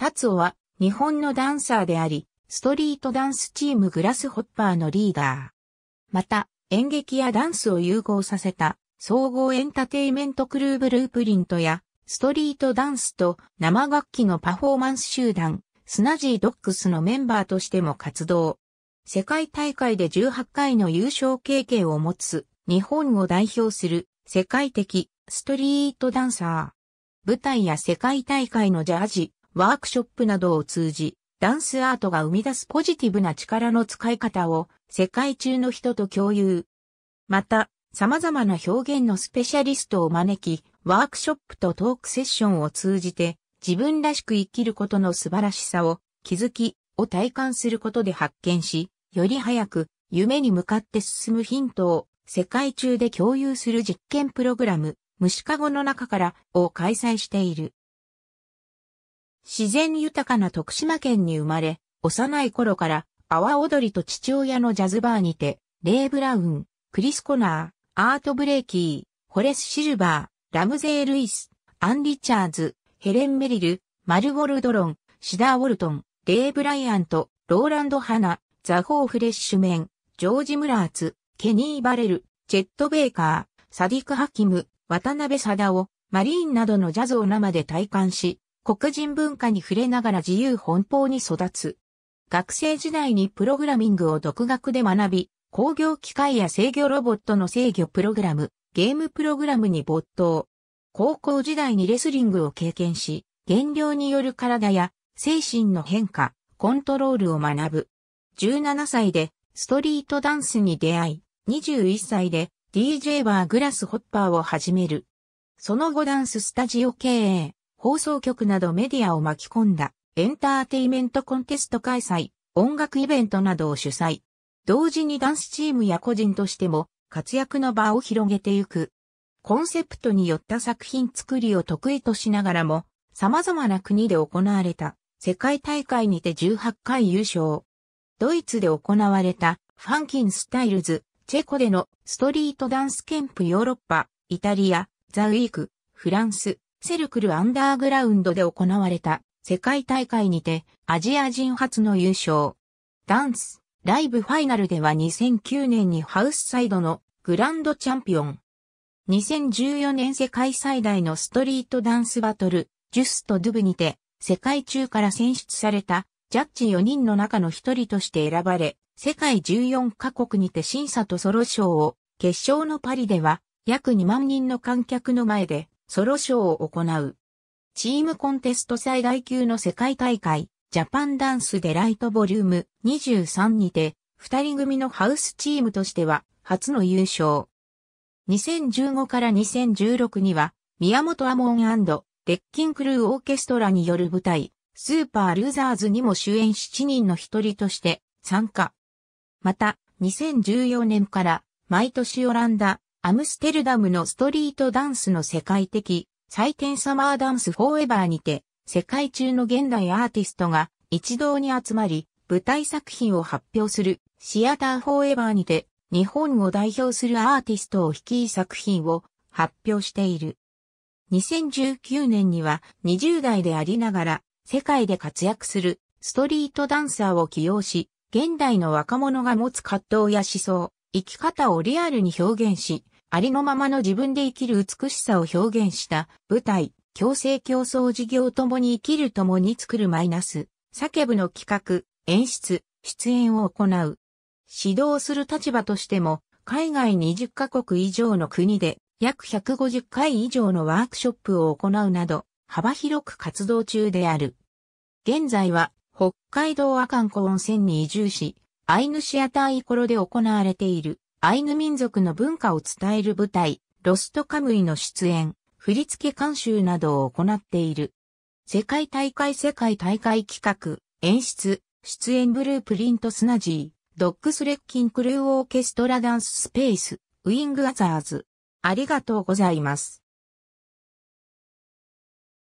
達夫は日本のダンサーであり、ストリートダンスチームグラスホッパーのリーダー。また、演劇やダンスを融合させた総合エンタテイメントクルーブループリントやストリートダンスと生楽器のパフォーマンス集団、スナジードックスのメンバーとしても活動。世界大会で18回の優勝経験を持つ日本を代表する世界的ストリートダンサー。舞台や世界大会のジャージ、ワークショップなどを通じ、ダンスアートが生み出すポジティブな力の使い方を世界中の人と共有。また、様々な表現のスペシャリストを招き、ワークショップとトークセッションを通じて、自分らしく生きることの素晴らしさを気づきを体感することで発見し、より早く夢に向かって進むヒントを世界中で共有する実験プログラム、虫かごの中からを開催している。自然豊かな徳島県に生まれ、幼い頃から、阿波踊りと父親のジャズバーにて、レイ・ブラウン、クリス・コナー、アート・ブレイキー、ホレス・シルバー、ラムゼー・ルイス、アン・リチャーズ、ヘレン・メリル、マル・ゴルドロン、シダー・ウォルトン、レイ・ブライアント、ローランド・ハナ、ザ・ホー・フレッシュメン、ジョージ・ムラーツ、ケニー・バレル、チェット・ベイカー、サディク・ハキム、渡辺貞夫、マリーンなどのジャズを生で体感し、黒人文化に触れながら自由奔放に育つ。学生時代にプログラミングを独学で学び、工業機械や制御ロボットの制御プログラム、ゲームプログラムに没頭。高校時代にレスリングを経験し、減量による体や精神の変化、コントロールを学ぶ。17歳でストリートダンスに出会い、21歳で DJ バーグラスホッパーを始める。その後ダンススタジオ経営、放送局などメディアを巻き込んだエンターテイメントコンテスト開催、音楽イベントなどを主催。同時にダンスチームや個人としても活躍の場を広げてゆく。コンセプトによった作品作りを得意としながらも、様々な国で行われた世界大会にて18回優勝。ドイツで行われたファンキンスタイルズ、チェコでのストリートダンスキャンプヨーロッパ、イタリア、ザウィーク、フランス、セルクルアンダーグラウンドで行われた世界大会にてアジア人初の優勝。ダンス、ライブファイナルでは2009年にハウスサイドのグランドチャンピオン。2014年世界最大のストリートダンスバトル、ジュスト・ドゥブにて世界中から選出されたジャッジ4人の中の1人として選ばれ、世界14カ国にて審査とソロ賞を決勝のパリでは約2万人の観客の前でソロショーを行う。チームコンテスト最大級の世界大会、ジャパンダンスデライトボリューム23にて、二人組のハウスチームとしては、初の優勝。2015から2016には、宮本アモンデッキンクルーオーケストラによる舞台、スーパールーザーズにも主演7人の一人として参加。また、2014年から毎年オランダ、アムステルダムのストリートダンスの世界的祭典サマーダンスフォーエバーにて、世界中の現代アーティストが一堂に集まり、舞台作品を発表するシアターフォーエバーにて、日本を代表するアーティストを率い作品を発表している。2019年には20代でありながら世界で活躍するストリートダンサーを起用し、現代の若者が持つ葛藤や思想、生き方をリアルに表現し、ありのままの自分で生きる美しさを表現した舞台、共生競争事業ともに生きるともに作るマイナス、叫ぶの企画、演出、出演を行う。指導する立場としても、海外20カ国以上の国で約150回以上のワークショップを行うなど、幅広く活動中である。現在は、北海道阿寒湖温泉に移住し、アイヌシアターイコロで行われている、アイヌ民族の文化を伝える舞台、ロストカムイの出演、振付監修などを行っている。世界大会世界大会企画、演出、出演ブループリントスナジー、ドッグスレッキンクルーオーケストラダンススペース、ウィングアザーズ。ありがとうございます。